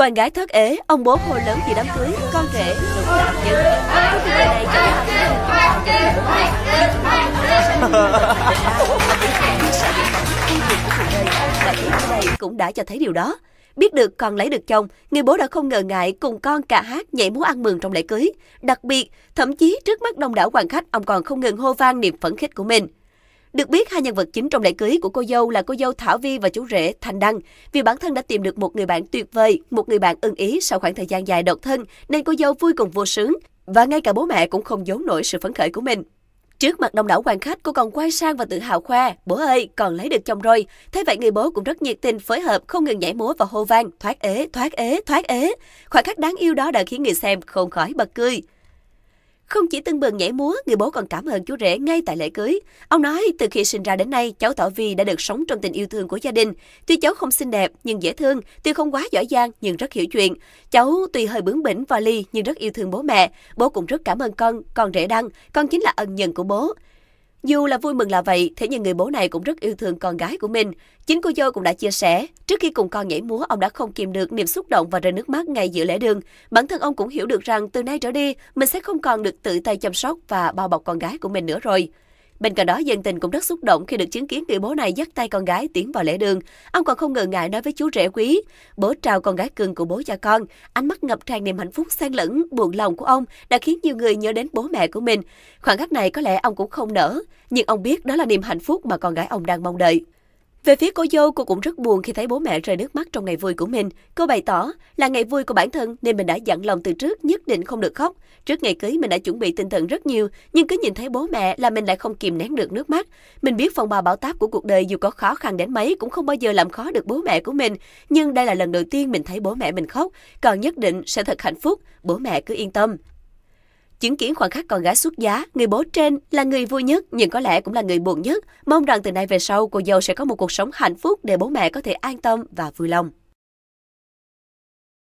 Con gái thất ế, ông bố hô lớn vì đám cưới, con rể đụng nạn nhân. cũng đã cho thấy điều đó. Biết được con lấy được chồng, người bố đã không ngờ ngại cùng con cả hát nhảy múa ăn mừng trong lễ cưới. Đặc biệt, thậm chí trước mắt đông đảo quan khách, ông còn không ngừng hô vang niềm phấn khích của mình. Được biết, hai nhân vật chính trong lễ cưới của cô dâu là cô dâu Thảo Vi và chú rể Thành Đăng. Vì bản thân đã tìm được một người bạn tuyệt vời, một người bạn ưng ý sau khoảng thời gian dài độc thân, nên cô dâu vui cùng vô sướng. Và ngay cả bố mẹ cũng không giấu nổi sự phấn khởi của mình. Trước mặt đông đảo quan khách, cô còn quay sang và tự hào khoe, bố ơi, còn lấy được chồng rồi. Thế vậy người bố cũng rất nhiệt tình phối hợp, không ngừng nhảy múa và hô vang, thoát ế, thoát ế, thoát ế. Khoảnh khắc đáng yêu đó đã khiến người xem không khỏi bật cười. Không chỉ tưng bừng nhảy múa, người bố còn cảm ơn chú rể ngay tại lễ cưới. Ông nói từ khi sinh ra đến nay, cháu Thọ Vi đã được sống trong tình yêu thương của gia đình. Tuy cháu không xinh đẹp nhưng dễ thương, tuy không quá giỏi giang nhưng rất hiểu chuyện. Cháu tuy hơi bướng bỉnh và ly nhưng rất yêu thương bố mẹ. Bố cũng rất cảm ơn con, con rể đăng, con chính là ân nhân của bố. Dù là vui mừng là vậy, thế nhưng người bố này cũng rất yêu thương con gái của mình. Chính cô dâu cũng đã chia sẻ, trước khi cùng con nhảy múa, ông đã không kìm được niềm xúc động và rơi nước mắt ngay giữa lễ đường. Bản thân ông cũng hiểu được rằng từ nay trở đi, mình sẽ không còn được tự tay chăm sóc và bao bọc con gái của mình nữa rồi. Bên cạnh đó, dân tình cũng rất xúc động khi được chứng kiến người bố này dắt tay con gái tiến vào lễ đường. Ông còn không ngần ngại nói với chú rể quý, bố trao con gái cưng của bố cho con. Ánh mắt ngập tràn niềm hạnh phúc xen lẫn, buồn lòng của ông đã khiến nhiều người nhớ đến bố mẹ của mình. Khoảng khắc này có lẽ ông cũng không nỡ, nhưng ông biết đó là niềm hạnh phúc mà con gái ông đang mong đợi. Về phía cô dâu, cô cũng rất buồn khi thấy bố mẹ rơi nước mắt trong ngày vui của mình. Cô bày tỏ là ngày vui của bản thân nên mình đã dặn lòng từ trước nhất định không được khóc. Trước ngày cưới mình đã chuẩn bị tinh thần rất nhiều, nhưng cứ nhìn thấy bố mẹ là mình lại không kìm nén được nước mắt. Mình biết phong ba bảo táp của cuộc đời dù có khó khăn đến mấy cũng không bao giờ làm khó được bố mẹ của mình. Nhưng đây là lần đầu tiên mình thấy bố mẹ mình khóc, còn nhất định sẽ thật hạnh phúc. Bố mẹ cứ yên tâm, Chứng kiến khoảnh khắc con gái xuất giá, người bố trên là người vui nhất nhưng có lẽ cũng là người buồn nhất. Mong rằng từ nay về sau cô dâu sẽ có một cuộc sống hạnh phúc để bố mẹ có thể an tâm và vui lòng.